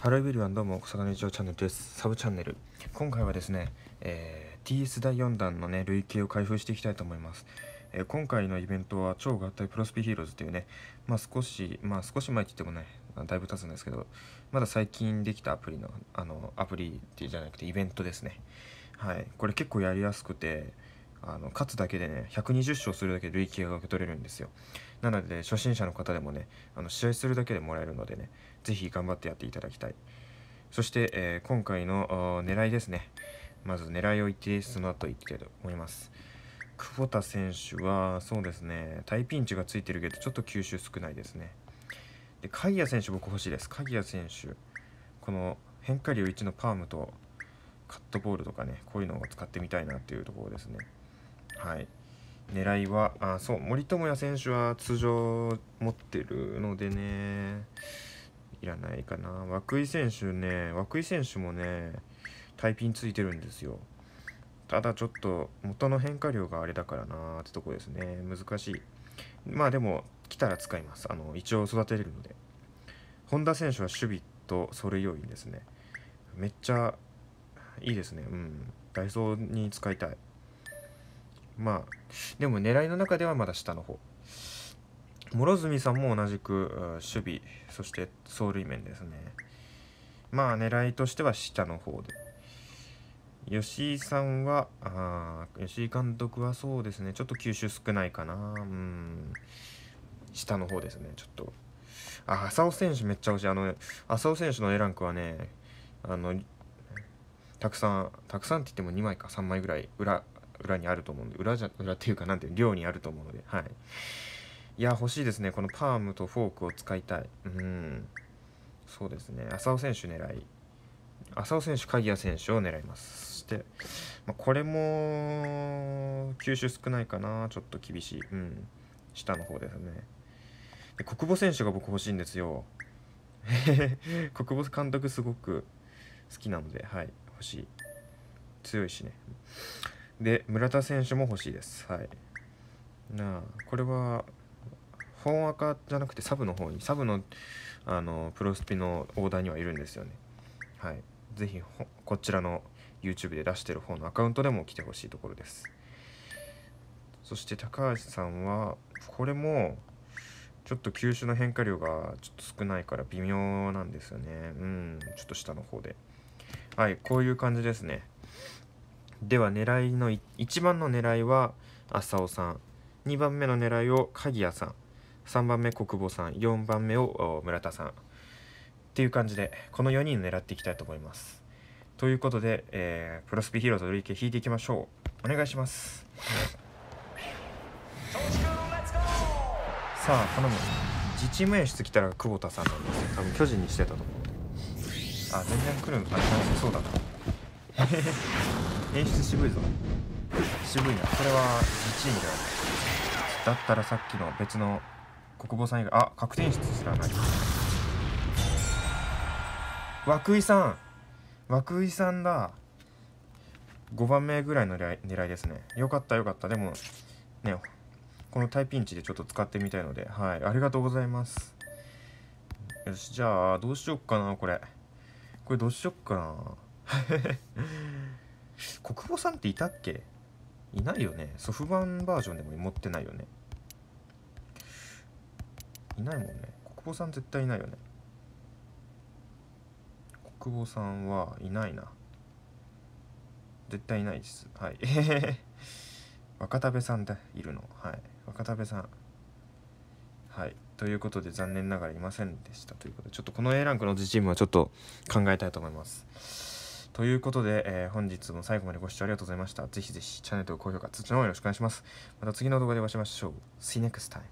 ハロービルワンどうも、草の日常チャンネルです。サブチャンネル。今回はですね、えー、TS 第4弾のね、累計を開封していきたいと思います。えー、今回のイベントは、超合体プロスピヒーローズというね、まあ少し、まあ少し前って言ってもね、だいぶ経つんですけど、まだ最近できたアプリの、あの、アプリってじゃなくてイベントですね。はい。これ結構やりやすくて、あの勝つだけでね120勝するだけで累計が受け取れるんですよなので初心者の方でもねあの試合するだけでもらえるのでね是非頑張ってやっていただきたいそして、えー、今回の狙いですねまず狙いを言ってその後言ってと思います久保田選手はそうですねタイピンチがついてるけどちょっと吸収少ないですねで鍵谷選手僕欲しいです鍵谷選手この変化量1のパームとカットボールとかねこういうのを使ってみたいなっていうところですねはい、狙いはあそう森友哉選手は通常持ってるのでねいらないかな涌井選手ね涌井選手もねタイピンついてるんですよただちょっと元の変化量があれだからなーってとこですね難しいまあでも来たら使いますあの一応育てれるので本田選手は守備とそれ要因ですねめっちゃいいですねうんダイソーに使いたいまあでも狙いの中ではまだ下の方諸角さんも同じく守備そして走塁面ですねまあ狙いとしては下の方で吉井さんはあ吉井監督はそうですねちょっと吸収少ないかなうん下の方ですねちょっとあ浅尾選手めっちゃ惜しいあの浅尾選手の A ランクはねあのたくさんたくさんって言っても2枚か3枚ぐらい裏裏にあると思うんで、裏じゃ、裏っていうか、なんていう、量にあると思うので、はい。いや、欲しいですね。このパームとフォークを使いたい。うん。そうですね。浅尾選手狙い。浅尾選手、鍵谷選手を狙います。そして、まあ、これも、球種少ないかな。ちょっと厳しい。うん。下の方ですね。で、国保選手が僕欲しいんですよ。国 母監督すごく好きなので、はい。欲しい。強いしね。で、村田選手も欲しいです。はい。なあ、これは、本赤じゃなくてサブの方に、サブの、あの、プロスピのオーダーにはいるんですよね。はい。ぜひ、こちらの YouTube で出してる方のアカウントでも来てほしいところです。そして高橋さんは、これも、ちょっと球種の変化量がちょっと少ないから微妙なんですよね。うん、ちょっと下の方で。はい、こういう感じですね。では狙いの1番の狙いは浅尾さん2番目の狙いを鍵谷さん3番目国保さん4番目を村田さんっていう感じでこの4人狙っていきたいと思いますということで、えー、プロスピヒーローズ累計引いていきましょうお願いしますさあ頼む自チーム演出来たら久保田さんなんですよ多分巨人にしてたと思うあ全然来るあれそうだな演出渋いぞ渋いなこれは自チームではなだったらさっきの別の国防さん以外あ確定演出すらない涌井さん涌井さんだ5番目ぐらいの狙いですねよかったよかったでもねこのタイピンチでちょっと使ってみたいのではいありがとうございますよしじゃあどうしよっかなこれこれどうしよっかな国保さんっていたっけいないよね。ソフバンバージョンでも持ってないよね。いないもんね。国保さん絶対いないよね。国保さんはいないな。絶対いないです。はい。若田部さんでいるの。はい。若田部さん。はい。ということで残念ながらいませんでしたということで、ちょっとこの A ランクの自チームはちょっと考えたいと思います。ということで、えー、本日も最後までご視聴ありがとうございました。ぜひぜひチャンネル登録、高評価、通知の方よろしくお願いします。また次の動画でお会いしましょう。See you next time.